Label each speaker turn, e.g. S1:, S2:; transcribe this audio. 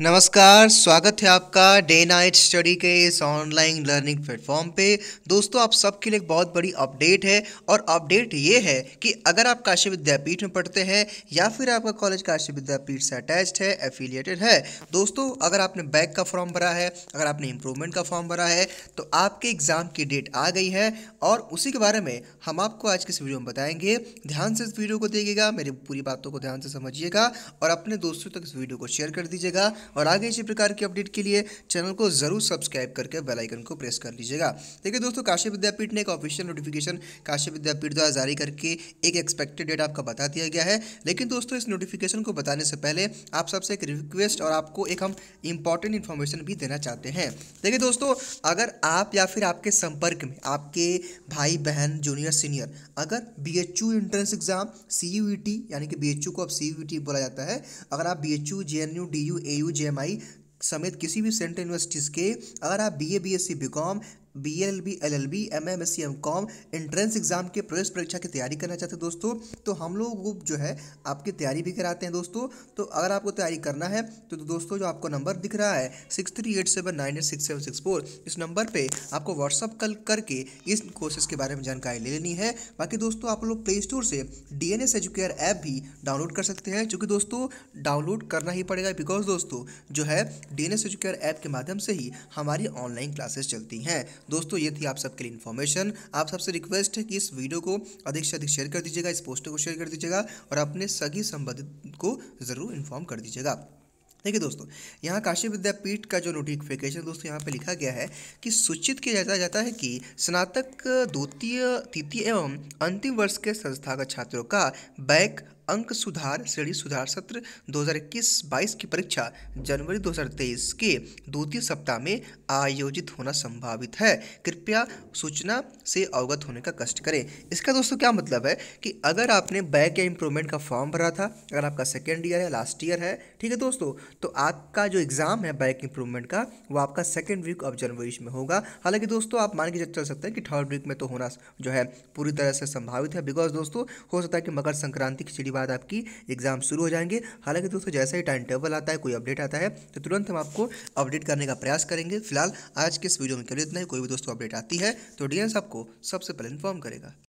S1: नमस्कार स्वागत है आपका डे नाइट स्टडी के इस ऑनलाइन लर्निंग प्लेटफॉर्म पे दोस्तों आप सबके लिए एक बहुत बड़ी अपडेट है और अपडेट ये है कि अगर आप काशी विद्यापीठ में पढ़ते हैं या फिर आपका कॉलेज काशी विद्यापीठ से अटैच्ड है एफिलिएटेड है दोस्तों अगर आपने बैक का फॉर्म भरा है अगर आपने इम्प्रूवमेंट का फॉर्म भरा है तो आपके एग्ज़ाम की डेट आ गई है और उसी के बारे में हम आपको आज के इस वीडियो में बताएंगे ध्यान से इस वीडियो को देखिएगा मेरी पूरी बातों को ध्यान से समझिएगा और अपने दोस्तों तक इस वीडियो को शेयर कर दीजिएगा और आगे इसी प्रकार की अपडेट के लिए चैनल को जरूर सब्सक्राइब करके बेलाइकन को प्रेस कर लीजिएगा देखिए दोस्तों काशी विद्यापीठ ने एक ऑफिशियल नोटिफिकेशन काशी विद्यापीठ द्वारा जारी करके एक एक्सपेक्टेड डेट आपका बता दिया गया है लेकिन दोस्तों इस नोटिफिकेशन को बताने से पहले आप सबसे एक रिक्वेस्ट और आपको एक हम इंपॉर्टेंट इन्फॉर्मेशन भी देना चाहते हैं देखिए दोस्तों अगर आप या फिर आपके संपर्क में आपके भाई बहन जूनियर सीनियर अगर B H U entrance exam C U E T यानी कि बी एच यू को अब सी यू ई टी बोला जाता है अगर आप B H U J N U D U A U J समेत किसी भी सेंट्रल यूनिवर्सिटीज़ के अगर आप B B A S C B com B L L B L L B M M S C M com entrance exam के प्रवेश परीक्षा की तैयारी करना चाहते हैं दोस्तों तो हम लोग जो है आपकी तैयारी भी कराते हैं दोस्तों तो अगर आपको तैयारी करना है तो दोस्तों जो आपको नंबर दिख रहा है six three eight seven nine eight six seven six four इस नंबर पर आपको व्हाट्सअप कल करके इस कोर्सेज के बारे में जानकारी ले लेनी है बाकी दोस्तों आप लोग प्ले स्टोर से D N S Educare app भी डाउनलोड कर सकते हैं चूँकि दोस्तों डाउनलोड करना ही पड़ेगा बिकॉज दोस्तों जो है D N S Educare app के माध्यम से ही हमारी ऑनलाइन क्लासेस चलती हैं दोस्तों ये थी आप सबके लिए इन्फॉर्मेशन आप सबसे रिक्वेस्ट है कि इस वीडियो को अधिक से अधिक शेयर कर दीजिएगा इस पोस्टर को शेयर कर दीजिएगा और अपने सभी संबंधित को ज़रूर इन्फॉर्म कर दीजिएगा देखिए दोस्तों यहाँ काशी विद्यापीठ का जो नोटिफिकेशन दोस्तों यहाँ पे लिखा गया है कि सूचित किया जाता जाता है कि स्नातक द्वितीय तृतीय एवं अंतिम वर्ष के संस्थागत छात्रों का बैक अंक सुधार श्रेणी सुधार सत्र 2021-22 की परीक्षा जनवरी 2023 के द्वितीय सप्ताह में आयोजित होना संभावित है कृपया सूचना से अवगत होने का कष्ट करें इसका दोस्तों क्या मतलब है कि अगर आपने बैक या इम्प्रूवमेंट का फॉर्म भरा था अगर आपका सेकेंड ईयर है लास्ट ईयर है ठीक है दोस्तों तो आपका जो एग्ज़ाम है बैक इम्प्रूवमेंट का वो आपका सेकेंड वीक ऑफ जनवरी में होगा हालांकि दोस्तों आप मान के चल सकते हैं कि थर्ड वीक में तो होना जो है पूरी तरह से संभावित है बिकॉज दोस्तों हो सकता है कि मकर संक्रांति खिचड़ी बाद आपकी एग्ज़ाम शुरू हो जाएंगे हालांकि दोस्तों जैसा ही टाइम टेबल आता है कोई अपडेट आता है तो तुरंत हम आपको अपडेट करने का प्रयास करेंगे फिलहाल आज के इस वीडियो में कभी इतना ही कोई भी दोस्तों अपडेट आती है तो डी आपको सबसे पहले इन्फॉर्म करेगा